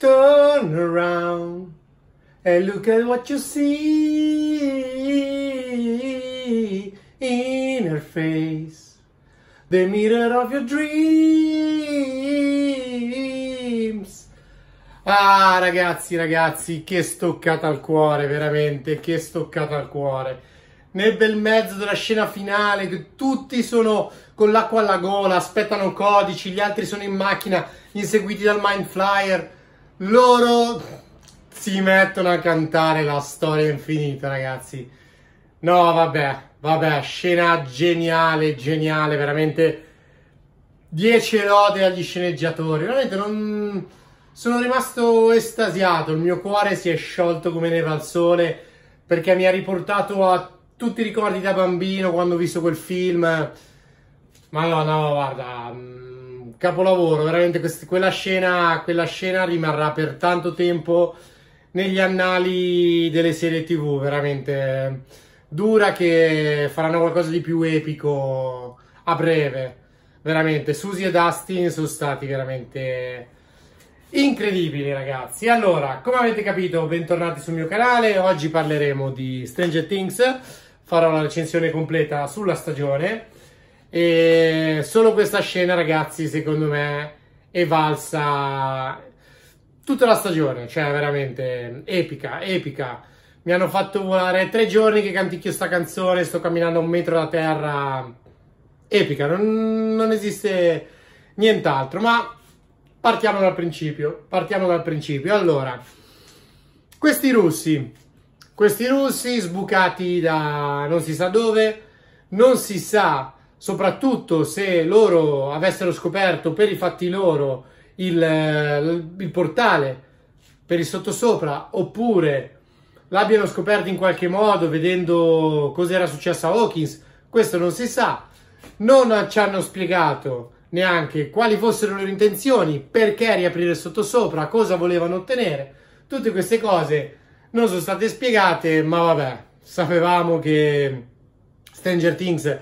Turn around and look at what you see in her face. The mirror of your dreams. Ah, ragazzi, ragazzi, che stoccata al cuore, veramente, che stoccata al cuore. Nel bel mezzo della scena finale, tutti sono con l'acqua alla gola, aspettano codici, gli altri sono in macchina, inseguiti dal Mind Flyer loro si mettono a cantare la storia infinita, ragazzi. No, vabbè, vabbè, scena geniale, geniale, veramente 10 lode agli sceneggiatori. Veramente non sono rimasto estasiato, il mio cuore si è sciolto come neve al sole perché mi ha riportato a tutti i ricordi da bambino quando ho visto quel film. Ma no, no, guarda, mm, capolavoro, veramente quest- quella, scena, quella scena rimarrà per tanto tempo negli annali delle serie tv, veramente dura che faranno qualcosa di più epico a breve. Veramente, Susie e Dustin sono stati veramente incredibili, ragazzi. Allora, come avete capito, bentornati sul mio canale. Oggi parleremo di Stranger Things. Farò la recensione completa sulla stagione. E solo questa scena, ragazzi, secondo me è valsa tutta la stagione, cioè veramente epica, epica. Mi hanno fatto volare tre giorni che canticchio sta canzone, sto camminando un metro da terra, epica, non, non esiste nient'altro, ma partiamo dal principio, partiamo dal principio. Allora, questi russi, questi russi sbucati da non si sa dove, non si sa soprattutto se loro avessero scoperto per i fatti loro il, eh, il portale per il sottosopra oppure l'abbiano scoperto in qualche modo vedendo cosa era successo a Hawkins, questo non si sa. Non ci hanno spiegato neanche quali fossero le loro intenzioni, perché riaprire sottosopra, cosa volevano ottenere. Tutte queste cose non sono state spiegate, ma vabbè, sapevamo che Stranger Things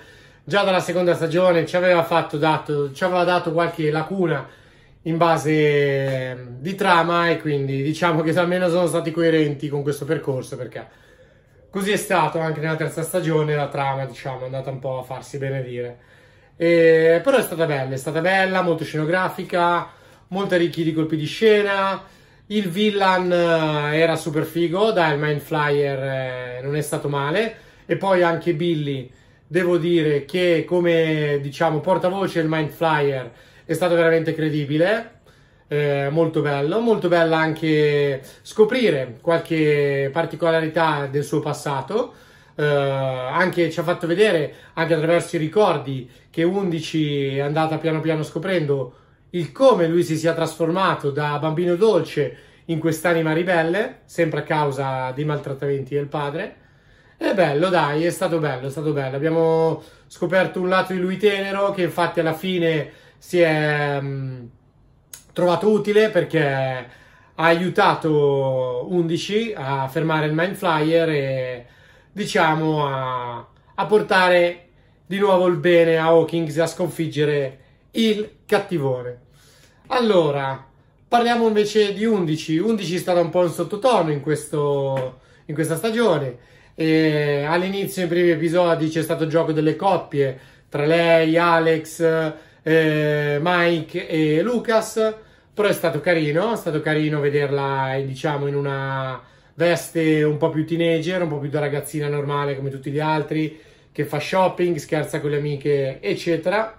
già dalla seconda stagione ci aveva, fatto dato, ci aveva dato qualche lacuna in base ehm, di trama e quindi diciamo che almeno sono stati coerenti con questo percorso perché così è stato anche nella terza stagione la trama diciamo è andata un po' a farsi benedire e, però è stata bella, è stata bella, molto scenografica, molto ricchi di colpi di scena. Il villain eh, era super figo, dai, il Mindflyer eh, non è stato male. E poi anche Billy, devo dire che come diciamo portavoce il Mind Flyer è stato veramente credibile. Eh, molto bello, molto bella anche scoprire qualche particolarità del suo passato. Eh, anche ci ha fatto vedere anche attraverso i ricordi che 11 è andata piano piano scoprendo il come lui si sia trasformato da bambino dolce in quest'anima ribelle, sempre a causa dei maltrattamenti del padre. È bello, dai, è stato bello, è stato bello. Abbiamo scoperto un lato di lui tenero che infatti alla fine si è mh, mm, trovato utile perché ha aiutato 11 a fermare il main flyer e diciamo a, a portare di nuovo il bene a Hawkins e a sconfiggere il cattivone. Allora, parliamo invece di 11. 11 è stato un po' in sottotono in, questo, in questa stagione e all'inizio, nei primi episodi, c'è stato il gioco delle coppie tra lei, Alex, eh, Mike e Lucas. Però è stato carino, è stato carino vederla, diciamo, in una veste un po' più teenager, un po' più da ragazzina normale come tutti gli altri, che fa shopping, scherza con le amiche, eccetera.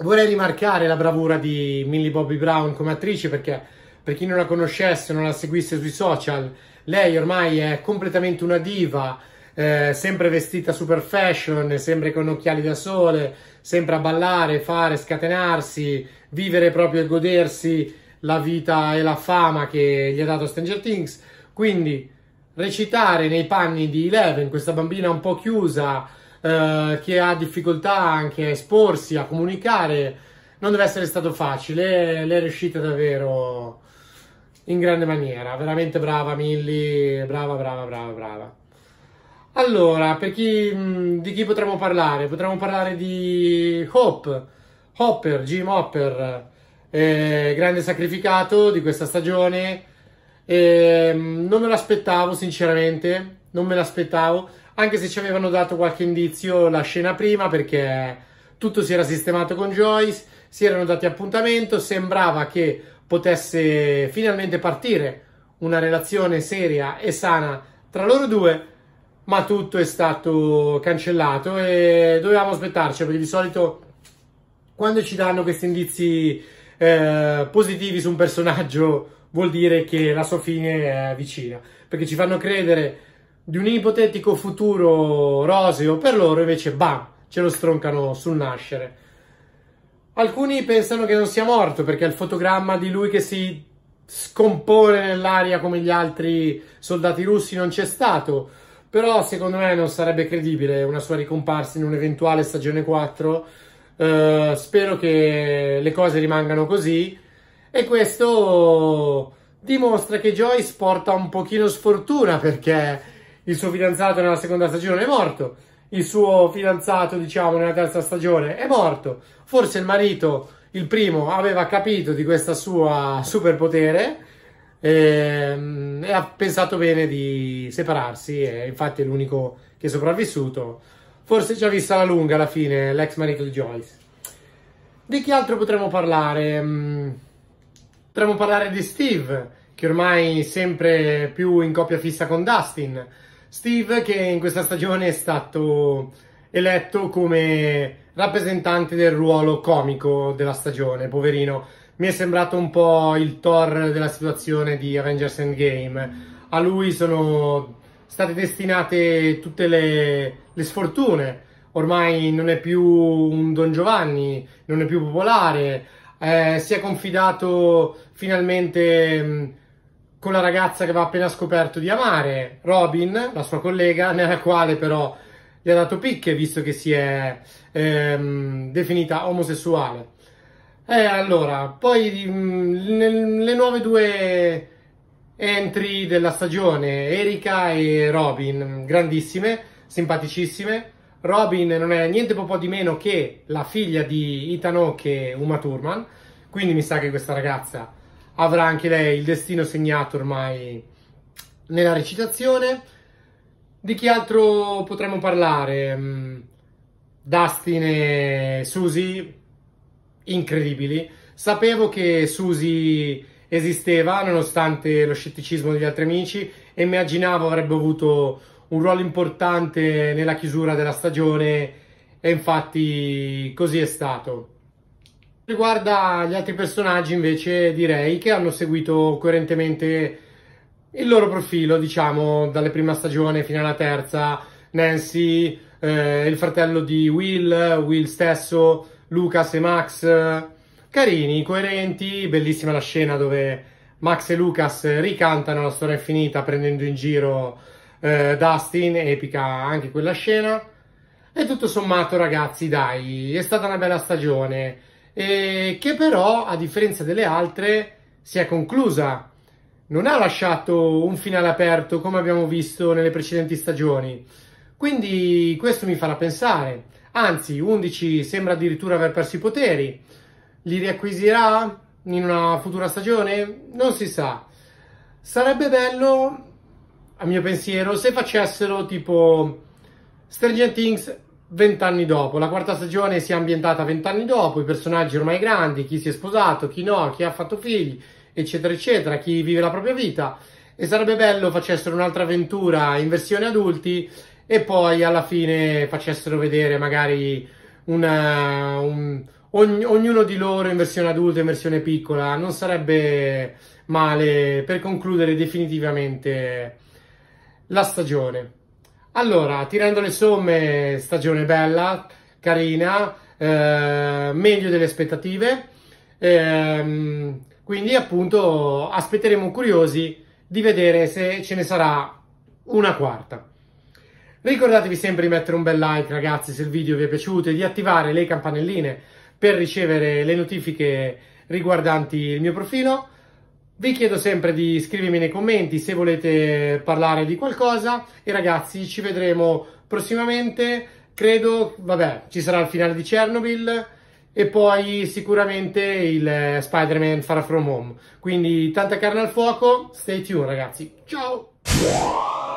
Vorrei rimarcare la bravura di Millie Bobby Brown come attrice perché per chi non la conoscesse, non la seguisse sui social, lei ormai è completamente una diva, eh, sempre vestita super fashion, sempre con occhiali da sole, sempre a ballare, fare, scatenarsi, vivere proprio e godersi la vita e la fama che gli ha dato Stranger Things. Quindi recitare nei panni di Eleven, questa bambina un po' chiusa, eh, che ha difficoltà anche a esporsi, a comunicare, non deve essere stato facile. Eh, Lei è riuscita davvero in grande maniera. Veramente brava Milly, brava, brava, brava, brava. Allora, chi, mm, di chi potremmo parlare? Potremmo parlare di Hope, Hopper, Jim Hopper, eh, grande sacrificato di questa stagione. Eh, non me l'aspettavo, sinceramente, non me l'aspettavo, anche se ci avevano dato qualche indizio la scena prima perché tutto si era sistemato con Joyce, si erano dati appuntamento, sembrava che potesse finalmente partire una relazione seria e sana tra loro due, ma tutto è stato cancellato e dovevamo aspettarci perché di solito quando ci danno questi indizi eh, positivi su un personaggio vuol dire che la sua fine è vicina, perché ci fanno credere di un ipotetico futuro roseo per loro, invece bam, ce lo stroncano sul nascere. Alcuni pensano che non sia morto perché è il fotogramma di lui che si scompone nell'aria come gli altri soldati russi non c'è stato. Però secondo me non sarebbe credibile una sua ricomparsa in un'eventuale stagione 4. Uh, eh, spero che le cose rimangano così. E questo dimostra che Joyce porta un pochino sfortuna perché il suo fidanzato nella seconda stagione è morto il suo fidanzato, diciamo, nella terza stagione, è morto. Forse il marito, il primo, aveva capito di questa sua superpotere e, ehm, e ha pensato bene di separarsi e infatti è l'unico che è sopravvissuto. Forse ci ha vista la lunga alla fine l'ex Michael Joyce. Di chi altro potremmo parlare? Mm, potremmo parlare di Steve, che ormai è sempre più in coppia fissa con Dustin Steve che in questa stagione è stato eletto come rappresentante del ruolo comico della stagione, poverino. Mi è sembrato un po' il Thor della situazione di Avengers Endgame. A lui sono state destinate tutte le, le sfortune. Ormai non è più un Don Giovanni, non è più popolare, eh, si è confidato finalmente... Mh, mm, con la ragazza che aveva appena scoperto di amare, Robin, la sua collega, nella quale però gli ha dato picche visto che si è ehm, definita omosessuale. E allora, poi mh, mm, le nuove due entry della stagione, Erika e Robin, grandissime, simpaticissime. Robin non è niente po' di meno che la figlia di Itano che è Uma Thurman, quindi mi sa che questa ragazza avrà anche lei il destino segnato ormai nella recitazione. Di chi altro potremmo parlare? Mm, Dustin e Susie, incredibili. Sapevo che Susie esisteva nonostante lo scetticismo degli altri amici e immaginavo avrebbe avuto un ruolo importante nella chiusura della stagione e infatti così è stato. Riguarda gli altri personaggi invece direi che hanno seguito coerentemente il loro profilo, diciamo, dalle prima stagioni fino alla terza. Nancy, eh, il fratello di Will, Will stesso, Lucas e Max. Carini, coerenti, bellissima la scena dove Max e Lucas ricantano la storia infinita prendendo in giro eh, Dustin, epica anche quella scena. E tutto sommato ragazzi, dai, è stata una bella stagione eh, che però, a differenza delle altre, si è conclusa. Non ha lasciato un finale aperto come abbiamo visto nelle precedenti stagioni. Quindi questo mi farà pensare. Anzi, 11 sembra addirittura aver perso i poteri. Li riacquisirà in una futura stagione? Non si sa. Sarebbe bello, a mio pensiero, se facessero tipo Stranger Things vent'anni dopo. La quarta stagione si è ambientata vent'anni dopo, i personaggi ormai grandi, chi si è sposato, chi no, chi ha fatto figli, eccetera, eccetera, chi vive la propria vita. E sarebbe bello facessero un'altra avventura in versione adulti e poi alla fine facessero vedere magari una, un, eh, ogni, ognuno di loro in versione adulta, in versione piccola. Non sarebbe male per concludere definitivamente la stagione. Allora, tirando le somme, stagione bella, carina, eh, meglio delle aspettative. Eh, quindi, appunto, aspetteremo curiosi di vedere se ce ne sarà una quarta. Ricordatevi sempre di mettere un bel like, ragazzi, se il video vi è piaciuto e di attivare le campanelline per ricevere le notifiche riguardanti il mio profilo. Vi chiedo sempre di scrivermi nei commenti se volete parlare di qualcosa e ragazzi ci vedremo prossimamente, credo, vabbè, ci sarà il finale di Chernobyl e poi sicuramente il eh, Spider-Man Far From Home. Quindi tanta carne al fuoco, stay tuned ragazzi, ciao!